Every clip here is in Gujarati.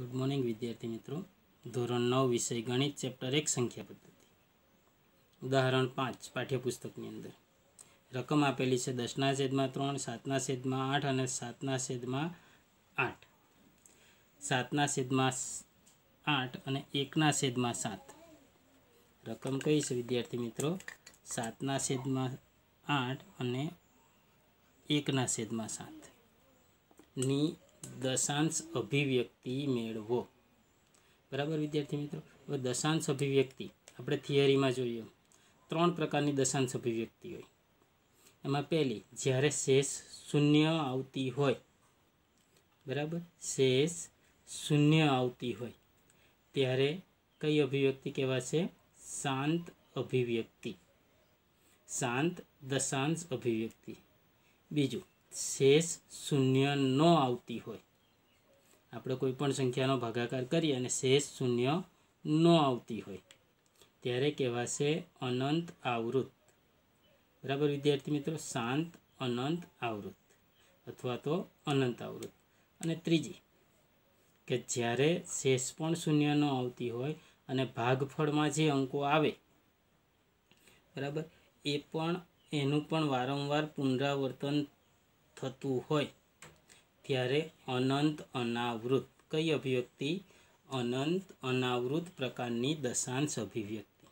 ગુડ મોર્નિંગ વિદ્યાર્થી મિત્રો ધોરણ નવ વિષય ગણિત ચેપ્ટર એક સંખ્યા પદ્ધતિ ઉદાહરણ પાંચ પાઠ્યપુસ્તકની અંદર રકમ આપેલી છે દસના છેદમાં ત્રણ સાતના છેદમાં આઠ અને સાતના છેદમાં આઠ સાતના છેદમાં આઠ અને એકના છેદમાં સાત રકમ કઈ છે વિદ્યાર્થી મિત્રો સાતના છેદમાં આઠ અને એકના છેદમાં સાત ની દશાંશ અભિવ્યક્તિ મેળવો બરાબર વિદ્યાર્થી મિત્રો હવે દશાંશ અભિવ્યક્તિ આપણે થિયરીમાં જોઈએ ત્રણ પ્રકારની દશાંશ અભિવ્યક્તિ હોય એમાં પહેલી જ્યારે શેષ શૂન્ય આવતી હોય બરાબર શેષ શૂન્ય આવતી હોય ત્યારે કઈ અભિવ્યક્તિ કહેવાશે શાંત અભિવ્યક્તિ શાંત દશાંશ અભિવ્યક્તિ બીજું શેષ શૂન્ય ન આવતી હોય આપણે કોઈ પણ સંખ્યાનો ભાગાકાર કરીએ અને શેષ શૂન્ય ન આવતી હોય ત્યારે કહેવાશે અનંત આવૃત બરાબર વિદ્યાર્થી મિત્રો શાંત અનંત આવૃત અથવા તો અનંત આવૃત અને ત્રીજી કે જ્યારે શેષ પણ શૂન્ય ન આવતી હોય અને ભાગફળમાં જે અંકો આવે બરાબર એ પણ એનું પણ વારંવાર પુનરાવર્તન થતું હોય ત્યારે અનંત અનાવૃત કઈ અભિવ્યક્તિ અનંત અનાવૃત પ્રકારની દશાંશ અભિવ્યક્તિ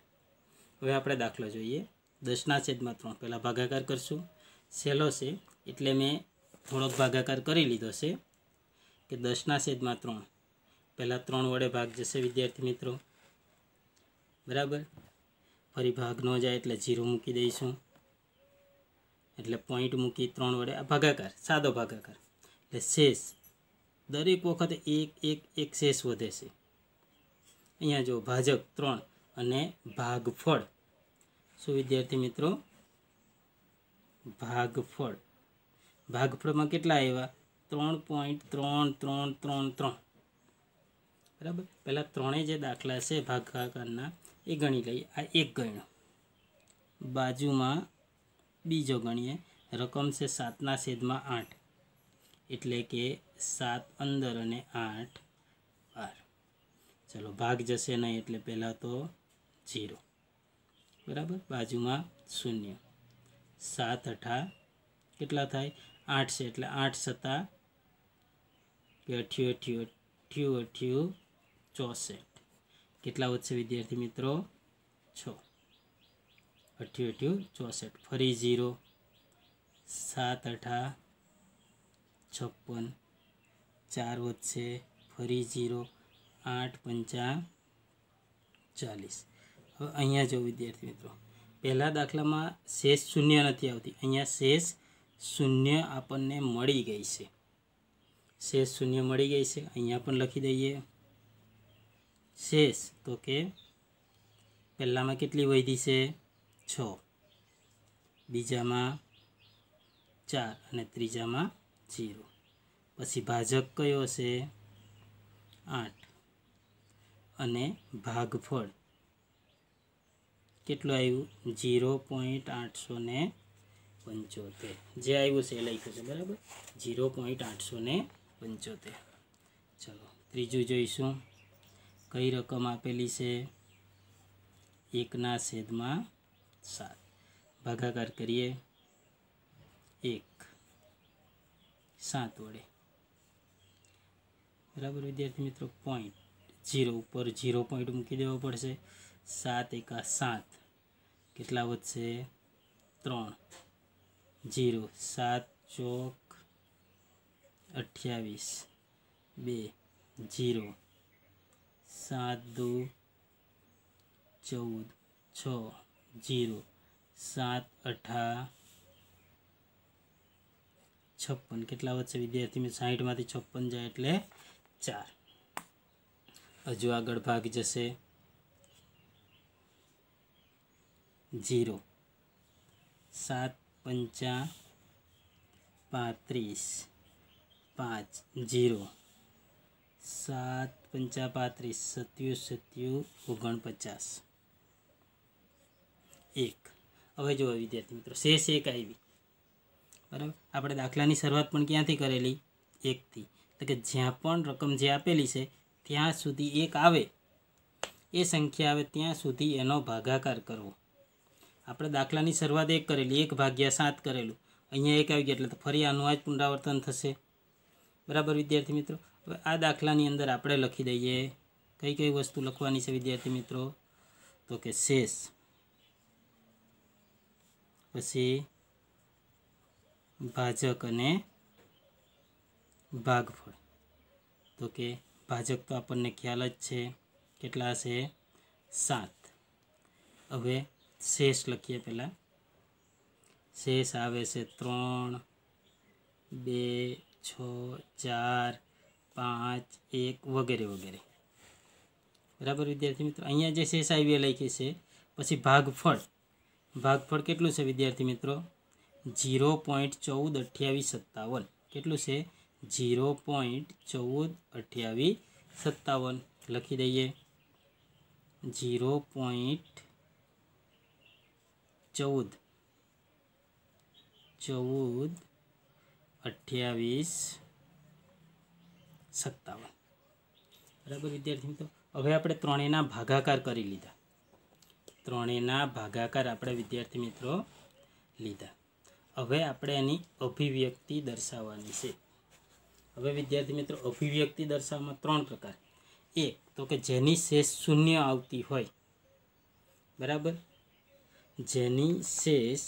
હવે આપણે દાખલો જોઈએ દસના છેદમાં ત્રણ પહેલાં ભાગાકાર કરશું સહેલો છે એટલે મેં થોડોક ભાગાકાર કરી લીધો છે કે દસના છેદમાં ત્રણ પહેલાં ત્રણ વડે ભાગ જશે વિદ્યાર્થી મિત્રો બરાબર ફરી ભાગ ન જાય એટલે જીરો મૂકી દઈશું એટલે પોઈન્ટ મૂકી ત્રણ વડે આ ભાગાકાર સાદો ભાગાકાર એટલે શેષ દરેક વખતે એક એક એક શેષ વધે છે અહીંયા જો ભાજક ત્રણ અને ભાગફળ શું વિદ્યાર્થી મિત્રો ભાગફળ ભાગફળમાં કેટલા આવ્યા ત્રણ પોઈન્ટ ત્રણ ત્રણ ત્રણ ત્રણ બરાબર પહેલાં ત્રણેય જે દાખલા છે ભાગાકારના એ ગણી લઈએ આ એક ગણ્યો બાજુમાં બીજો ગણીએ રકમ છે સાતના છેદમાં આઠ એટલે કે સાત અંદર અને આઠ બાર ચલો ભાગ જશે નહીં એટલે પહેલાં તો જીરો બરાબર બાજુમાં શૂન્ય સાત અઠા કેટલા થાય આઠ છે એટલે આઠ સત્તા કે અઠ્યું અઠ્યું અઠ્યું અઠ્યું ચોસઠ કેટલા વધશે વિદ્યાર્થી મિત્રો છ અઠ્યું અઠ્યું ચોસઠ ફરી ઝીરો સાત અઠા છપ્પન ચાર વધશે ફરી ઝીરો આઠ પંચા ચાલીસ હવે અહીંયા જો વિદ્યાર્થી મિત્રો પહેલાં દાખલામાં શેષ શૂન્ય નથી આવતી અહીંયા શેષ શૂન્ય આપણને મળી ગઈ છે શેષ શૂન્ય મળી ગઈ છે અહીંયા પણ લખી દઈએ શેષ તો કે પહેલાંમાં કેટલી વધી છે છ બીજામાં ચાર અને ત્રીજામાં જીરો પછી ભાજક કયો છે આઠ અને ભાગફળ કેટલું આવ્યું જીરો પોઈન્ટ આઠસો ને પંચોતેર જે આવ્યું છે એ લખ્યું છે બરાબર જીરો પોઈન્ટ આઠસો ને પંચોતેર ચલો ત્રીજું જોઈશું કઈ રકમ આપેલી છે એકના છેદમાં સાત ભાગાકાર કરીએ એક સાત વડે બરાબર વિદ્યાર્થી મિત્રો પોઈન્ટ જીરો ઉપર જીરો પોઈન્ટ મૂકી દેવો પડશે સાત એકા સાત કેટલા વધશે ત્રણ જીરો સાત ચોક અઠ્યાવીસ બે જીરો સાત દુ ચૌદ છ जीरो सात अठा छप्पन के विद्यार्थी मैं साइठ में छप्पन जाए इतने चार हजू आग भाग जैसे जीरो सात पंचा पत्रीस पांच जीरो सात पंचा पत्रीस सत्यु सत्यु ओगण पचास એક હવે જુઓ વિદ્યાર્થી મિત્રો શેષ એક આવી બરાબર આપણે દાખલાની શરૂઆત પણ ક્યાંથી કરેલી એકથી તો કે જ્યાં પણ રકમ જે આપેલી છે ત્યાં સુધી એક આવે એ સંખ્યા આવે ત્યાં સુધી એનો ભાગાકાર કરવો આપણે દાખલાની શરૂઆત એક કરેલી એક ભાગ્યા સાત કરેલું અહીંયા એક આવી ગયા એટલે તો ફરી આનું આ જ પુનરાવર્તન થશે બરાબર વિદ્યાર્થી મિત્રો હવે આ દાખલાની અંદર આપણે લખી દઈએ કઈ કઈ વસ્તુ લખવાની છે વિદ્યાર્થી મિત્રો તો કે શેષ પછી ભાજક અને ભાગફળ તો કે ભાજક તો આપણને ખ્યાલ જ છે કેટલા છે સાત હવે શેષ લખીએ પહેલાં શેષ આવે છે ત્રણ બે છ ચાર પાંચ એક વગેરે વગેરે બરાબર વિદ્યાર્થી મિત્રો અહીંયા જે શેષ આવીએ લખી છે પછી ભાગફળ ભાગફળ કેટલું છે વિદ્યાર્થી મિત્રો ઝીરો પોઈન્ટ ચૌદ અઠ્યાવીસ સત્તાવન કેટલું છે ઝીરો પોઈન્ટ ચૌદ અઠ્યાવીસ સત્તાવન લખી દઈએ ઝીરો પોઈન્ટ ચૌદ ચૌદ અઠ્યાવીસ સત્તાવન બરાબર વિદ્યાર્થી મિત્રો હવે આપણે ત્રણેયના ભાગાકાર કરી લીધા ત્રણેયના ભાગાકાર આપણે વિદ્યાર્થી મિત્રો લીધા હવે આપણે એની અભિવ્યક્તિ દર્શાવવાની છે હવે વિદ્યાર્થી મિત્રો અભિવ્યક્તિ દર્શાવવામાં ત્રણ પ્રકાર એક તો કે જેની શેષ શૂન્ય આવતી હોય બરાબર જેની શેષ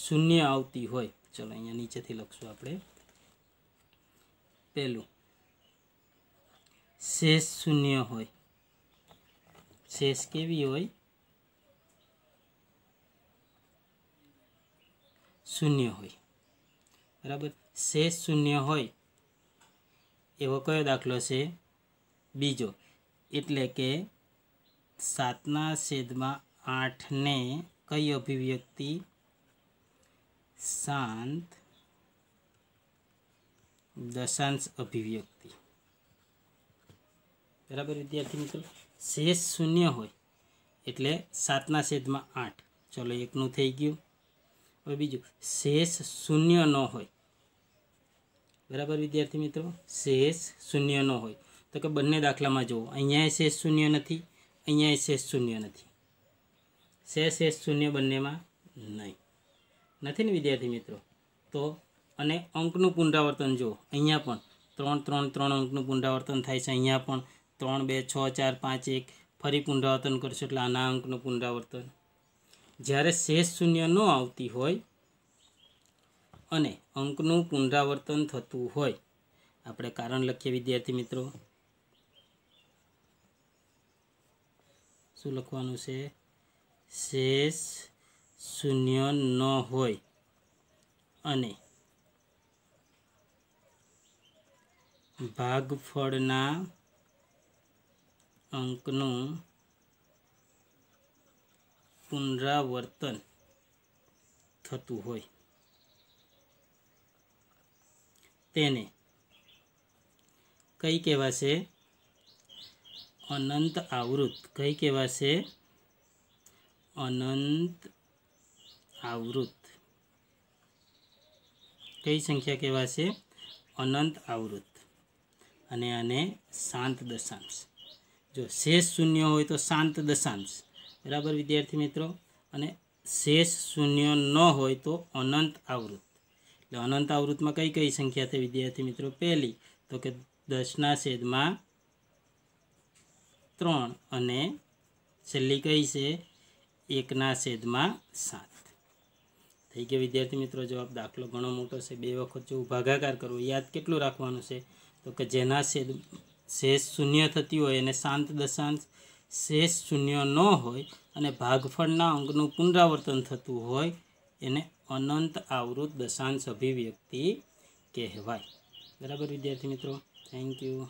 શૂન્ય આવતી હોય ચલો અહીંયા નીચેથી લખશું આપણે પહેલું શેષ શૂન્ય હોય શેષ કેવી હોય શૂન્ય હોય બરાબર શેષ શૂન્ય હોય એવો કયો દાખલો છે બીજો એટલે કે સાતના છેદમાં આઠને કઈ અભિવ્યક્તિ શાંત દશાંશ અભિવ્યક્તિ બરાબર વિદ્યાર્થી મિત્રો શેષ શૂન્ય હોય એટલે સાતના છેદમાં આઠ ચલો એકનું થઈ ગયું હવે બીજું શેષ શૂન્ય ન હોય બરાબર વિદ્યાર્થી મિત્રો શેષ શૂન્ય ન હોય તો કે બંને દાખલામાં જુઓ અહીંયા શેષ શૂન્ય નથી અહીંયા શેષ શૂન્ય નથી શેષ શેષ શૂન્ય બંનેમાં નહીં નથી ને વિદ્યાર્થી મિત્રો તો અને અંકનું પુનરાવર્તન જુઓ અહીંયા પણ ત્રણ ત્રણ ત્રણ અંકનું પુનરાવર્તન થાય છે અહીંયા પણ ત્રણ બે છ ચાર પાંચ એક ફરી પુનરાવર્તન કરશો એટલે આના અંકનું પુનરાવર્તન જ્યારે શેષ શૂન્ય ન આવતી હોય અને અંકનું પુનરાવર્તન થતું હોય આપણે કારણ લખીએ વિદ્યાર્થી મિત્રો શું લખવાનું છે શેષ શૂન્ય ન હોય અને ભાગફળના અંકનું પુનરાવર્તન થતું હોય તેને કઈ કહેવાશે અનંત આવૃત કઈ કહેવાશે અનંત આવૃત કઈ સંખ્યા કહેવાશે અનંત આવૃત અને આને શાંત દશાંશ જો શેષ શૂન્ય હોય તો શાંત દશાંશ બરાબર વિદ્યાર્થી મિત્રો અને શેષ શૂન્ય ન હોય તો અનંત આવૃત્ત એટલે અનંત આવૃત્તમાં કઈ કઈ સંખ્યા છે વિદ્યાર્થી મિત્રો પહેલી તો કે દસના છેદમાં ત્રણ અને છેલ્લી કઈ છે એકના છેદમાં સાત થઈ ગયો વિદ્યાર્થી મિત્રો જવાબ દાખલો ઘણો મોટો છે બે વખત જો ભાગાકાર કરવો યાદ કેટલું રાખવાનું છે તો કે જેના છેદ શેષ શૂન્ય થતી હોય એને શાંત દશાંશ શેષ શૂન્ય ન હોય અને ભાગફળના અંગનું પુનરાવર્તન થતું હોય એને અનંત આવૃત દશાંશ અભિવ્યક્તિ કહેવાય બરાબર વિદ્યાર્થી મિત્રો થેન્ક યુ